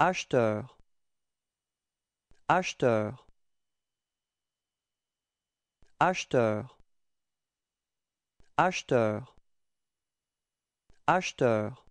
Acheteur Acheteur Acheteur Acheteur Acheteur